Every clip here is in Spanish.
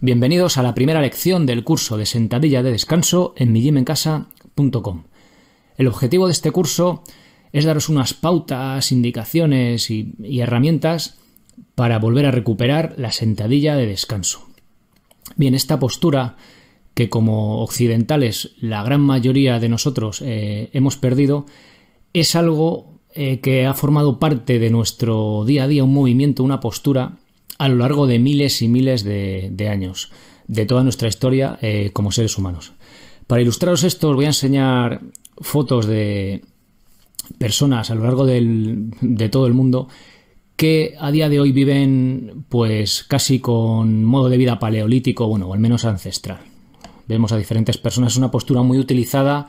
Bienvenidos a la primera lección del curso de sentadilla de descanso en Migimencasa.com. El objetivo de este curso es daros unas pautas, indicaciones y, herramientas para volver a recuperar la sentadilla de descanso. Bien, esta postura que como occidentales la gran mayoría de nosotros eh, hemos perdido es algo eh, que ha formado parte de nuestro día a día, un movimiento, una postura a lo largo de miles y miles de, años, de toda nuestra historia eh, como seres humanos. Para ilustraros esto os voy a enseñar fotos de personas a lo largo de todo el mundo que a día de hoy viven pues casi con modo de vida paleolítico, bueno, o al menos ancestral. Vemos a diferentes personas, es una postura muy utilizada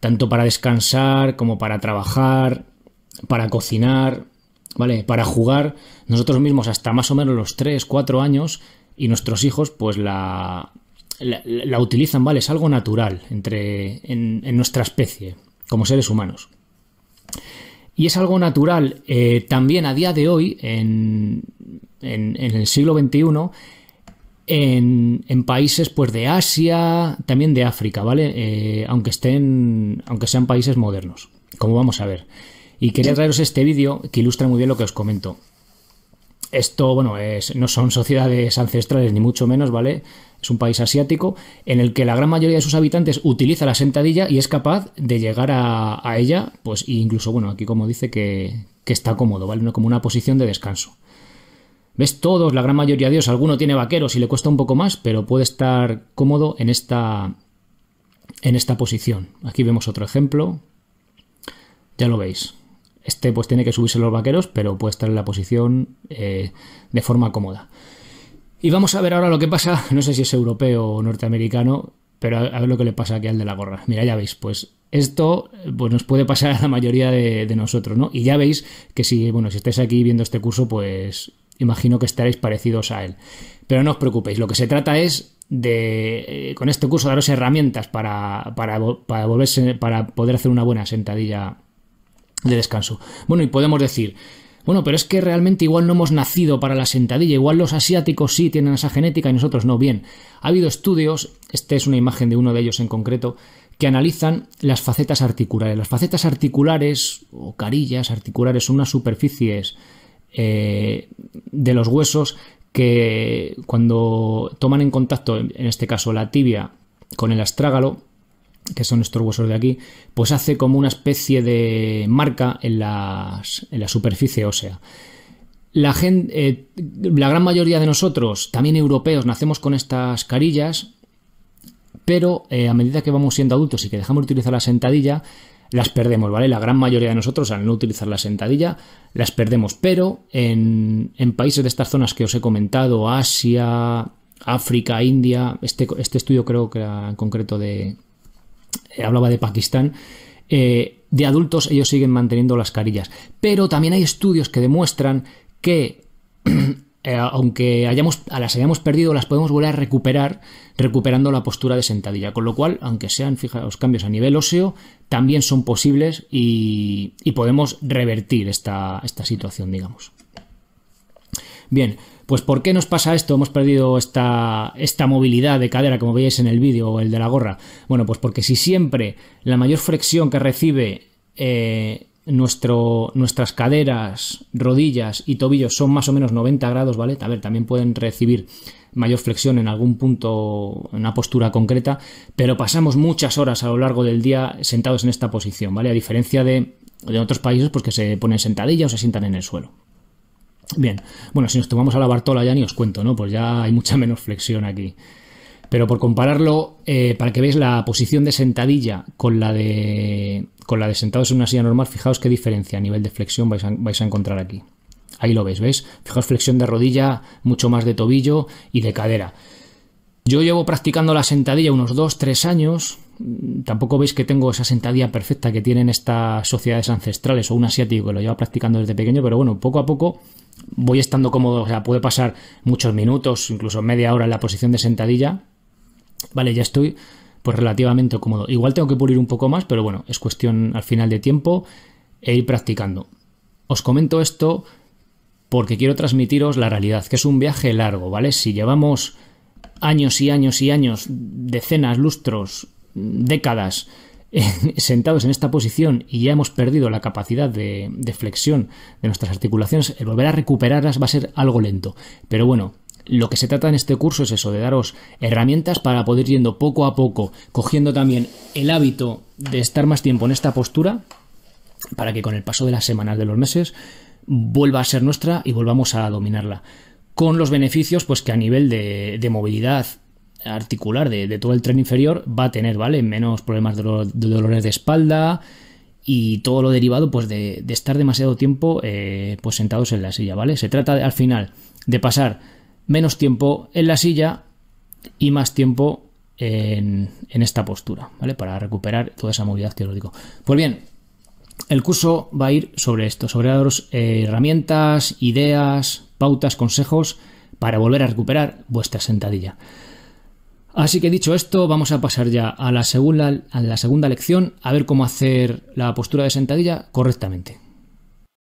tanto para descansar como para trabajar, para cocinar, ¿vale? Para jugar nosotros mismos hasta más o menos los 3, 4 años y nuestros hijos pues la, la, utilizan, ¿vale? Es algo natural entre, en, nuestra especie, como seres humanos. Y es algo natural eh, también a día de hoy, en, en, el siglo XXI, en, en, países pues de Asia, también de África, ¿vale? Eh, aunque estén, aunque sean países modernos, como vamos a ver. Y quería traeros este vídeo que ilustra muy bien lo que os comento. Esto, bueno, no son sociedades ancestrales ni mucho menos, ¿vale? Es un país asiático en el que la gran mayoría de sus habitantes utiliza la sentadilla y es capaz de llegar a, ella, pues e incluso, bueno, aquí como dice que, está cómodo, ¿vale? Como una posición de descanso. ¿Ves? Todos, la gran mayoría, de ellos, alguno tiene vaqueros y le cuesta un poco más, pero puede estar cómodo en esta, en esta posición. Aquí vemos otro ejemplo. Ya lo veis. Este pues tiene que subirse los vaqueros, pero puede estar en la posición eh, de forma cómoda. Y vamos a ver ahora lo que pasa, no sé si es europeo o norteamericano, pero a, ver lo que le pasa aquí al de la gorra. Mira, ya veis, pues esto pues, nos puede pasar a la mayoría de, nosotros, ¿no? Y ya veis que si, bueno, si estáis aquí viendo este curso, pues imagino que estaréis parecidos a él. Pero no os preocupéis, lo que se trata es de, eh, con este curso, daros herramientas para, para, volverse, para poder hacer una buena sentadilla de descanso. Bueno, y podemos decir, bueno, pero es que realmente igual no hemos nacido para la sentadilla, igual los asiáticos sí tienen esa genética y nosotros no. Bien, ha habido estudios, esta es una imagen de uno de ellos en concreto, que analizan las facetas articulares. Las facetas articulares o carillas articulares son unas superficies eh, de los huesos que cuando toman en contacto, en este caso la tibia, con el astrágalo, que son estos huesos de aquí, pues hace como una especie de marca en, en la superficie ósea. La, eh, la gran mayoría de nosotros, también europeos, nacemos con estas carillas, pero eh, a medida que vamos siendo adultos y que dejamos de utilizar la sentadilla, las perdemos, ¿vale? La gran mayoría de nosotros al no utilizar la sentadilla las perdemos, pero en, países de estas zonas que os he comentado, Asia, África, India, este, este estudio creo que era en concreto de, eh, hablaba de Pakistán, eh, de adultos ellos siguen manteniendo las carillas. Pero también hay estudios que demuestran que eh, aunque hayamos, las hayamos perdido, las podemos volver a recuperar recuperando la postura de sentadilla. Con lo cual, aunque sean fijaos, cambios a nivel óseo, también son posibles y, y podemos revertir esta, esta situación, digamos. Bien, pues ¿por qué nos pasa esto? Hemos perdido esta, esta movilidad de cadera, como veis en el vídeo o el de la gorra. Bueno, pues porque si siempre la mayor flexión que recibe eh, nuestro, nuestras caderas, rodillas y tobillos son más o menos 90 grados, ¿vale? A ver, también pueden recibir mayor flexión en algún punto, en una postura concreta, pero pasamos muchas horas a lo largo del día sentados en esta posición, ¿vale? A diferencia de, de otros países, pues que se ponen sentadillas o se sientan en el suelo. Bien, bueno, si nos tomamos a la Bartola ya ni os cuento, ¿no? Pues ya hay mucha menos flexión aquí. Pero por compararlo, eh, para que veáis la posición de sentadilla con la de, con la de sentados en una silla normal, fijaos qué diferencia a nivel de flexión vais a, vais a encontrar aquí. Ahí lo veis, ¿veis? Fijaos flexión de rodilla, mucho más de tobillo y de cadera. Yo llevo practicando la sentadilla unos 2-3 años. Tampoco veis que tengo esa sentadilla perfecta que tienen estas sociedades ancestrales o un asiático que lo lleva practicando desde pequeño, pero bueno, poco a poco voy estando cómodo, o sea, puede pasar muchos minutos, incluso media hora en la posición de sentadilla. Vale, ya estoy pues relativamente cómodo. Igual tengo que pulir un poco más, pero bueno, es cuestión al final de tiempo e ir practicando. Os comento esto porque quiero transmitiros la realidad, que es un viaje largo, ¿vale? Si llevamos años y años y años, decenas, lustros, décadas, sentados en esta posición y ya hemos perdido la capacidad de, flexión de nuestras articulaciones, el volver a recuperarlas va a ser algo lento. Pero bueno, lo que se trata en este curso es eso, de daros herramientas para poder yendo poco a poco, cogiendo también el hábito de estar más tiempo en esta postura, para que con el paso de las semanas, de los meses, vuelva a ser nuestra y volvamos a dominarla. Con los beneficios, pues que a nivel de, de movilidad articular de, todo el tren inferior va a tener, ¿vale? Menos problemas de, dolores de espalda y todo lo derivado pues de, estar demasiado tiempo eh, pues sentados en la silla, ¿vale? Se trata al final de pasar menos tiempo en la silla y más tiempo en, esta postura, ¿vale? Para recuperar toda esa movilidad que os digo. Pues bien, el curso va a ir sobre esto, sobre las eh, herramientas, ideas, pautas, consejos para volver a recuperar vuestra sentadilla. Así que dicho esto, vamos a pasar ya a la segunda, a la segunda lección, a ver cómo hacer la postura de sentadilla correctamente.